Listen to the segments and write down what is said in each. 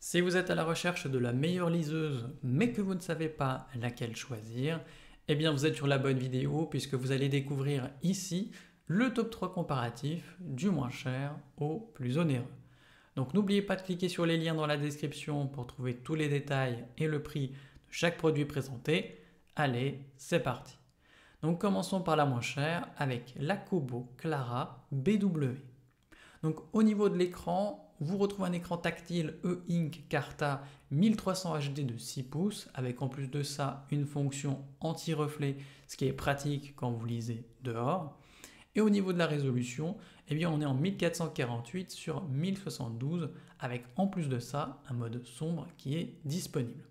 Si vous êtes à la recherche de la meilleure liseuse, mais que vous ne savez pas laquelle choisir, eh bien vous êtes sur la bonne vidéo puisque vous allez découvrir ici le top 3 comparatif du moins cher au plus onéreux. Donc n'oubliez pas de cliquer sur les liens dans la description pour trouver tous les détails et le prix de chaque produit présenté. Allez, c'est parti. Donc commençons par la moins chère avec la Kobo Clara BW. Donc au niveau de l'écran, vous retrouvez un écran tactile E-Ink Carta 1300 HD de 6 pouces, avec en plus de ça une fonction anti-reflet, ce qui est pratique quand vous lisez dehors. Et au niveau de la résolution, eh bien on est en 1448 sur 1072, avec en plus de ça un mode sombre qui est disponible.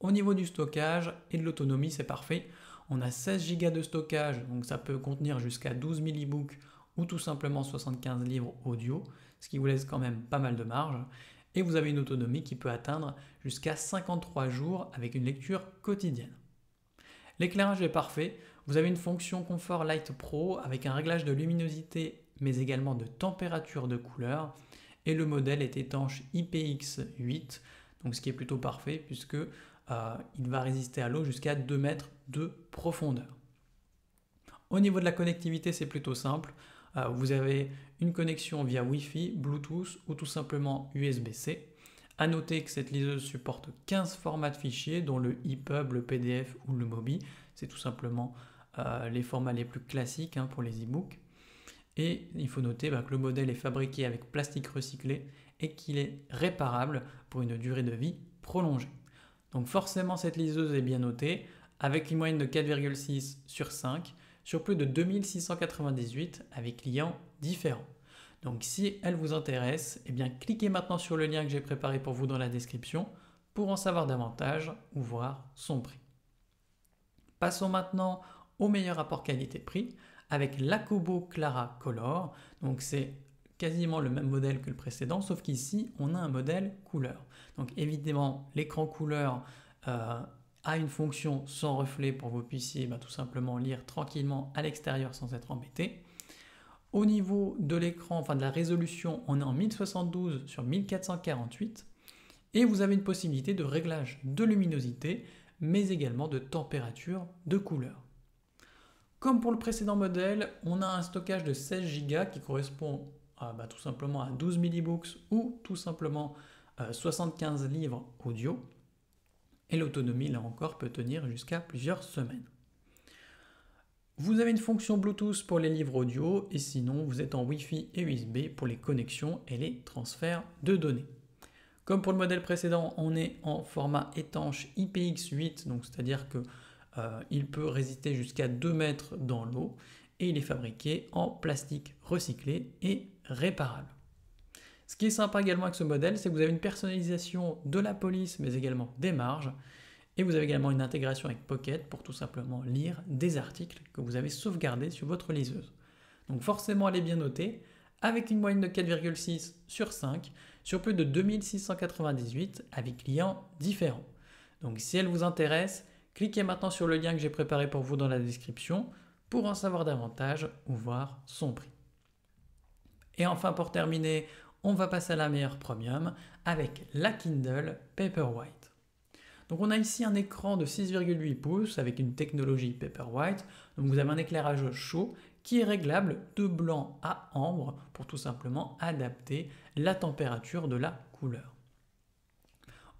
Au niveau du stockage et de l'autonomie, c'est parfait. On a 16 Go de stockage, donc ça peut contenir jusqu'à 12 000 ou tout simplement 75 livres audio, ce qui vous laisse quand même pas mal de marge. Et vous avez une autonomie qui peut atteindre jusqu'à 53 jours avec une lecture quotidienne. L'éclairage est parfait, vous avez une fonction Comfort Light Pro avec un réglage de luminosité mais également de température de couleur et le modèle est étanche IPX8 donc ce qui est plutôt parfait puisque euh, il va résister à l'eau jusqu'à 2 mètres de profondeur. Au niveau de la connectivité c'est plutôt simple, euh, vous avez une connexion via Wi-Fi, Bluetooth ou tout simplement USB-C. À noter que cette liseuse supporte 15 formats de fichiers, dont le EPUB, le PDF ou le MOBI. C'est tout simplement euh, les formats les plus classiques hein, pour les e-books. Et il faut noter bah, que le modèle est fabriqué avec plastique recyclé et qu'il est réparable pour une durée de vie prolongée. Donc forcément, cette liseuse est bien notée, avec une moyenne de 4,6 sur 5, sur plus de 2698 avec clients différents. Donc si elle vous intéresse, eh bien cliquez maintenant sur le lien que j'ai préparé pour vous dans la description pour en savoir davantage ou voir son prix. Passons maintenant au meilleur rapport qualité-prix avec l'acobo Clara Color. Donc c'est quasiment le même modèle que le précédent, sauf qu'ici on a un modèle couleur. Donc évidemment l'écran couleur euh, a une fonction sans reflet pour que vous puissiez bah, tout simplement lire tranquillement à l'extérieur sans être embêté. Au niveau de l'écran, enfin de la résolution, on est en 1072 sur 1448 et vous avez une possibilité de réglage de luminosité mais également de température, de couleur. Comme pour le précédent modèle, on a un stockage de 16 Go qui correspond à, bah, tout simplement à 12 millibooks ou tout simplement 75 euh, livres audio. Et l'autonomie, là encore, peut tenir jusqu'à plusieurs semaines. Vous avez une fonction Bluetooth pour les livres audio et sinon vous êtes en Wi-Fi et USB pour les connexions et les transferts de données. Comme pour le modèle précédent, on est en format étanche IPX8, donc c'est-à-dire qu'il euh, peut résister jusqu'à 2 mètres dans l'eau et il est fabriqué en plastique recyclé et réparable. Ce qui est sympa également avec ce modèle, c'est que vous avez une personnalisation de la police, mais également des marges. Et vous avez également une intégration avec Pocket pour tout simplement lire des articles que vous avez sauvegardés sur votre liseuse. Donc forcément, elle est bien notée, avec une moyenne de 4,6 sur 5, sur plus de 2698 avec clients différents. Donc si elle vous intéresse, cliquez maintenant sur le lien que j'ai préparé pour vous dans la description pour en savoir davantage ou voir son prix. Et enfin, pour terminer, on va passer à la meilleure premium avec la Kindle Paperwhite. Donc on a ici un écran de 6,8 pouces avec une technologie Paperwhite. Donc vous avez un éclairage chaud qui est réglable de blanc à ambre pour tout simplement adapter la température de la couleur.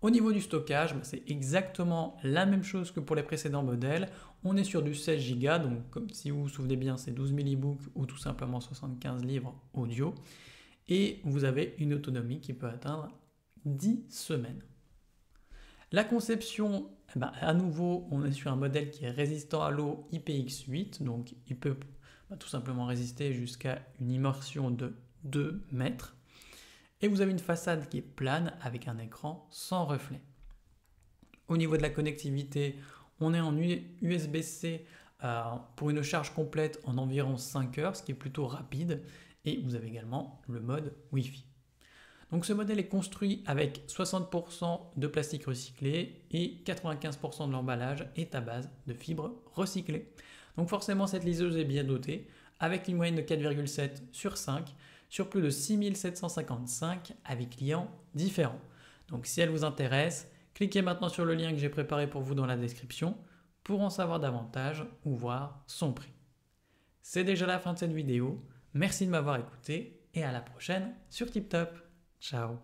Au niveau du stockage, bah, c'est exactement la même chose que pour les précédents modèles. On est sur du 16 Go, donc comme si vous vous souvenez bien, c'est 12 000 ou tout simplement 75 livres audio et vous avez une autonomie qui peut atteindre 10 semaines. La conception, eh ben, à nouveau, on est sur un modèle qui est résistant à l'eau IPX8, donc il peut bah, tout simplement résister jusqu'à une immersion de 2 mètres. Et vous avez une façade qui est plane avec un écran sans reflet. Au niveau de la connectivité, on est en USB-C euh, pour une charge complète en environ 5 heures, ce qui est plutôt rapide et vous avez également le mode Wi-Fi. Donc ce modèle est construit avec 60% de plastique recyclé et 95% de l'emballage est à base de fibres recyclées. Donc forcément cette liseuse est bien dotée avec une moyenne de 4,7 sur 5 sur plus de 6755 avec clients différents. Donc si elle vous intéresse, cliquez maintenant sur le lien que j'ai préparé pour vous dans la description pour en savoir davantage ou voir son prix. C'est déjà la fin de cette vidéo. Merci de m'avoir écouté et à la prochaine sur TipTop. Ciao